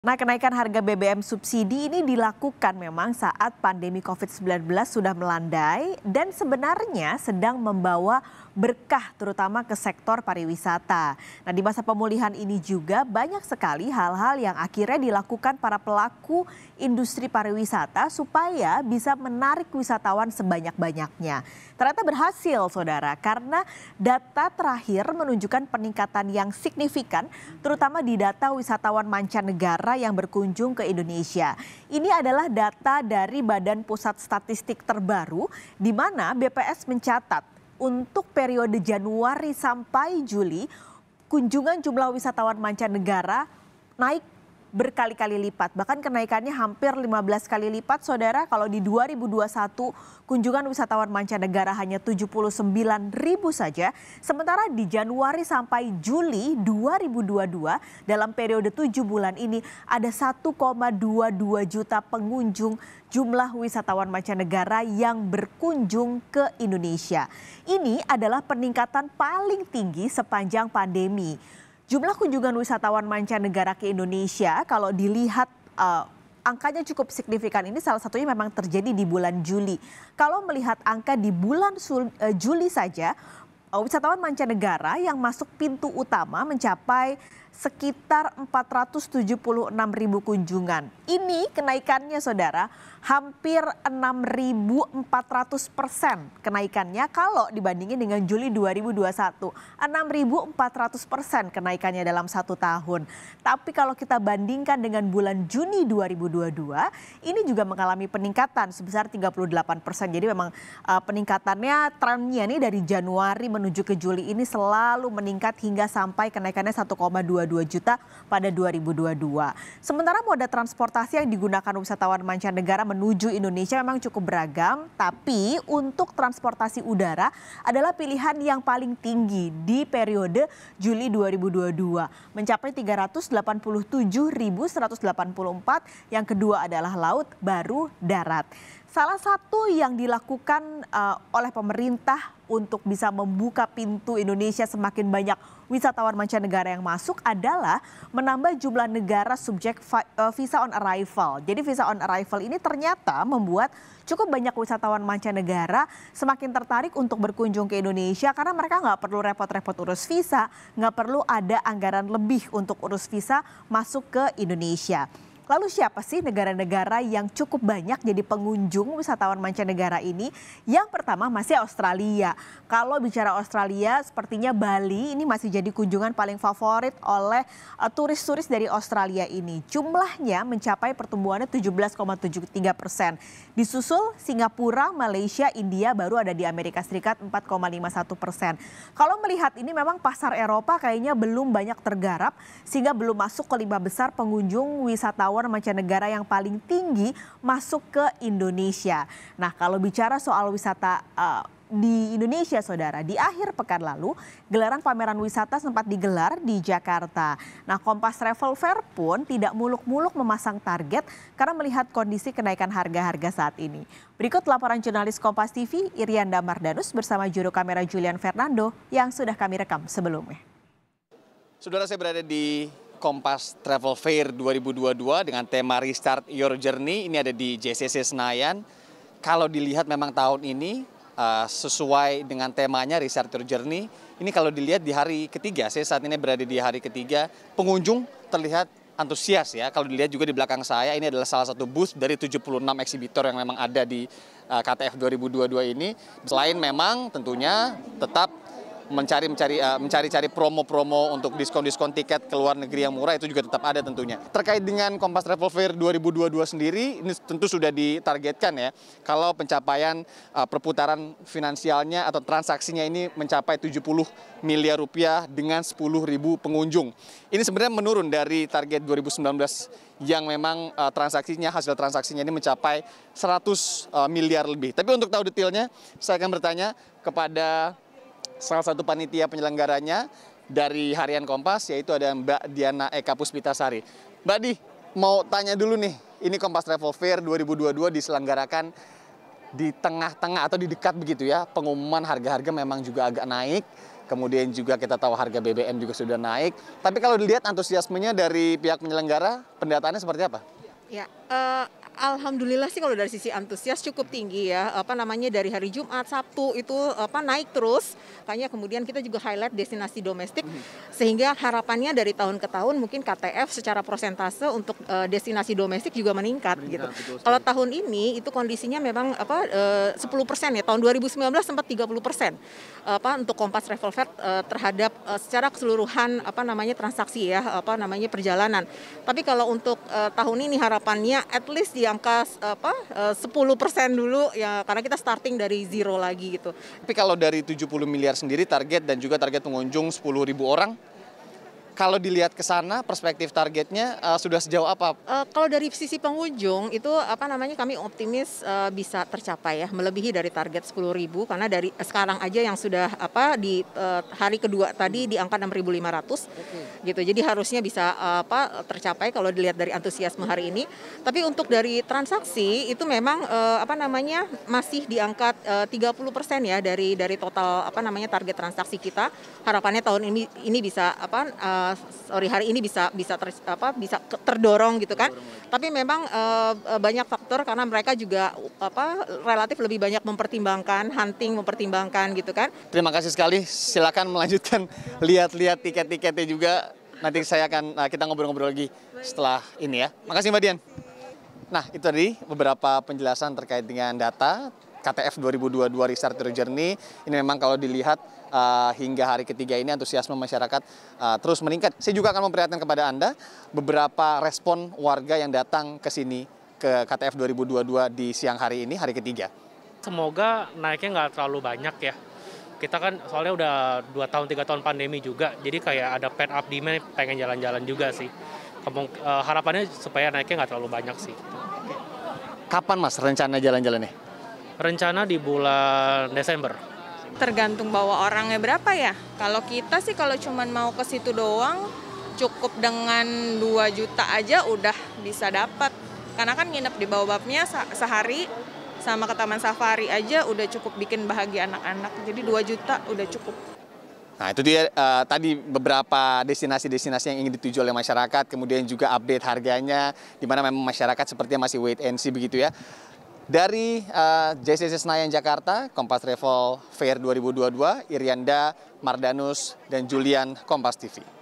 Nah, kenaikan harga BBM subsidi ini dilakukan memang saat pandemi COVID-19 sudah melandai dan sebenarnya sedang membawa berkah terutama ke sektor pariwisata. Nah, di masa pemulihan ini juga banyak sekali hal-hal yang akhirnya dilakukan para pelaku industri pariwisata supaya bisa menarik wisatawan sebanyak-banyaknya. Ternyata berhasil, Saudara, karena data terakhir menunjukkan peningkatan yang signifikan terutama di data wisatawan mancanegara negara yang berkunjung ke Indonesia. Ini adalah data dari Badan Pusat Statistik terbaru di mana BPS mencatat untuk periode Januari sampai Juli kunjungan jumlah wisatawan mancanegara naik berkali-kali lipat. Bahkan kenaikannya hampir 15 kali lipat, Saudara. Kalau di 2021 kunjungan wisatawan mancanegara hanya 79 ribu saja. Sementara di Januari sampai Juli 2022 dalam periode 7 bulan ini ada 1,22 juta pengunjung jumlah wisatawan mancanegara yang berkunjung ke Indonesia. Ini adalah peningkatan paling tinggi sepanjang pandemi. Jumlah kunjungan wisatawan mancanegara ke Indonesia kalau dilihat uh, angkanya cukup signifikan. Ini salah satunya memang terjadi di bulan Juli. Kalau melihat angka di bulan eh, Juli saja, Oh, wisatawan mancanegara yang masuk pintu utama mencapai sekitar 476 ribu kunjungan. Ini kenaikannya saudara hampir 6.400 persen kenaikannya kalau dibandingin dengan Juli 2021. 6.400 persen kenaikannya dalam satu tahun. Tapi kalau kita bandingkan dengan bulan Juni 2022 ini juga mengalami peningkatan sebesar 38 persen. Jadi memang uh, peningkatannya trennya nih dari Januari menuju ke Juli ini selalu meningkat hingga sampai kenaikannya 1,22 juta pada 2022. Sementara moda transportasi yang digunakan wisatawan mancanegara menuju Indonesia memang cukup beragam, tapi untuk transportasi udara adalah pilihan yang paling tinggi di periode Juli 2022, mencapai 387.184, yang kedua adalah laut, baru darat. Salah satu yang dilakukan uh, oleh pemerintah untuk bisa membuka pintu Indonesia semakin banyak wisatawan mancanegara yang masuk adalah menambah jumlah negara subjek eh, visa on arrival. Jadi visa on arrival ini ternyata membuat cukup banyak wisatawan mancanegara semakin tertarik untuk berkunjung ke Indonesia karena mereka nggak perlu repot-repot urus visa, nggak perlu ada anggaran lebih untuk urus visa masuk ke Indonesia. Lalu siapa sih negara-negara yang cukup banyak jadi pengunjung wisatawan mancanegara ini? Yang pertama masih Australia. Kalau bicara Australia, sepertinya Bali ini masih jadi kunjungan paling favorit oleh eh, turis-turis dari Australia ini. Jumlahnya mencapai pertumbuhannya 17,73 persen. Disusul Singapura, Malaysia, India baru ada di Amerika Serikat 4,51 persen. Kalau melihat ini memang pasar Eropa kayaknya belum banyak tergarap sehingga belum masuk ke lima besar pengunjung wisatawan wisatawan mancanegara yang paling tinggi masuk ke Indonesia. Nah, kalau bicara soal wisata uh, di Indonesia, saudara. Di akhir pekan lalu, gelaran pameran wisata sempat digelar di Jakarta. Nah, Kompas Travel Fair pun tidak muluk-muluk memasang target karena melihat kondisi kenaikan harga-harga saat ini. Berikut laporan jurnalis Kompas TV, Irianda Mardanus bersama juru kamera Julian Fernando yang sudah kami rekam sebelumnya. Saudara saya berada di Kompas Travel Fair 2022 dengan tema Restart Your Journey. Ini ada di JCC Senayan. Kalau dilihat memang tahun ini uh, sesuai dengan temanya Restart Your Journey. Ini kalau dilihat di hari ketiga, saya saat ini berada di hari ketiga, pengunjung terlihat antusias ya. Kalau dilihat juga di belakang saya, ini adalah salah satu bus dari 76 eksibitor yang memang ada di uh, KTF 2022 ini. Selain memang tentunya tetap mencari mencari uh, mencari-cari promo-promo untuk diskon-diskon tiket ke luar negeri yang murah itu juga tetap ada tentunya. Terkait dengan Kompas Travel Fair 2022 sendiri ini tentu sudah ditargetkan ya kalau pencapaian uh, perputaran finansialnya atau transaksinya ini mencapai 70 miliar rupiah dengan 10.000 pengunjung. Ini sebenarnya menurun dari target 2019 yang memang uh, transaksinya hasil transaksinya ini mencapai 100 uh, miliar lebih. Tapi untuk tahu detailnya saya akan bertanya kepada salah satu panitia penyelenggaranya dari Harian Kompas yaitu ada Mbak Diana Eka Puspitasari. Mbak Di, mau tanya dulu nih, ini Kompas Travel Fair 2022 diselenggarakan di tengah-tengah atau di dekat begitu ya, pengumuman harga-harga memang juga agak naik, kemudian juga kita tahu harga BBM juga sudah naik. Tapi kalau dilihat antusiasmenya dari pihak penyelenggara, pendataannya seperti apa? Ya, uh, Alhamdulillah sih kalau dari sisi antusias cukup tinggi ya. Apa namanya dari hari Jumat, Sabtu itu apa naik terus. Kayaknya kemudian kita juga highlight destinasi domestik hmm. sehingga harapannya dari tahun ke tahun mungkin KTF secara persentase untuk uh, destinasi domestik juga meningkat, meningkat gitu. Betul, kalau tahun ini itu kondisinya memang apa eh, uh, 10% ya. Tahun 2019 sempat 30% apa untuk Kompas Travel Fair uh, eh, terhadap uh, secara keseluruhan apa namanya transaksi ya, apa namanya perjalanan. Tapi kalau untuk uh, tahun ini harapannya at least ya angka apa eh, persen dulu ya karena kita starting dari zero lagi gitu. Tapi kalau dari 70 miliar sendiri target dan juga target pengunjung ribu orang kalau dilihat ke sana perspektif targetnya uh, sudah sejauh apa? Uh, kalau dari sisi pengunjung itu apa namanya kami optimis uh, bisa tercapai ya melebihi dari target 10.000 karena dari sekarang aja yang sudah apa di uh, hari kedua tadi di angka 6.500 okay. gitu. Jadi harusnya bisa uh, apa tercapai kalau dilihat dari antusiasme hari ini. Tapi untuk dari transaksi itu memang uh, apa namanya masih di angka uh, 30% ya dari dari total apa namanya target transaksi kita. Harapannya tahun ini ini bisa apa uh, Sore eh, sorry hari ini bisa bisa ter, apa bisa terdorong gitu kan. Terdorong Tapi memang uh, banyak faktor karena mereka juga apa relatif lebih banyak mempertimbangkan hunting mempertimbangkan gitu kan. Terima kasih sekali. Silakan melanjutkan lihat-lihat tiket-tiketnya juga. Nanti saya akan kita ngobrol-ngobrol lagi setelah ini ya. Makasih Mbak Dian. Nah, itu tadi beberapa penjelasan terkait dengan data KTF 2022 Restart Journey. Ini memang kalau dilihat uh, hingga hari ketiga ini antusiasme masyarakat uh, terus meningkat. Saya juga akan memperlihatkan kepada Anda beberapa respon warga yang datang ke sini ke KTF 2022 di siang hari ini, hari ketiga. Semoga naiknya nggak terlalu banyak ya. Kita kan soalnya udah 2 tahun, 3 tahun pandemi juga, jadi kayak ada pent up demand pengen jalan-jalan juga sih. Kemung, uh, harapannya supaya naiknya nggak terlalu banyak sih. Kapan mas rencana jalan-jalannya? jalan Rencana di bulan Desember tergantung bawa orangnya berapa ya. Kalau kita sih kalau cuma mau ke situ doang cukup dengan 2 juta aja udah bisa dapat. Karena kan nginep di bawah bapnya sehari sama ke taman safari aja udah cukup bikin bahagia anak-anak. Jadi 2 juta udah cukup. Nah itu dia uh, tadi beberapa destinasi-destinasi yang ingin dituju oleh masyarakat, kemudian juga update harganya, di mana memang masyarakat sepertinya masih wait and see begitu ya. Dari eh, JCC Senayan Jakarta, Kompas Travel Fair 2022, Irianda, Mardanus, dan Julian, Kompas TV.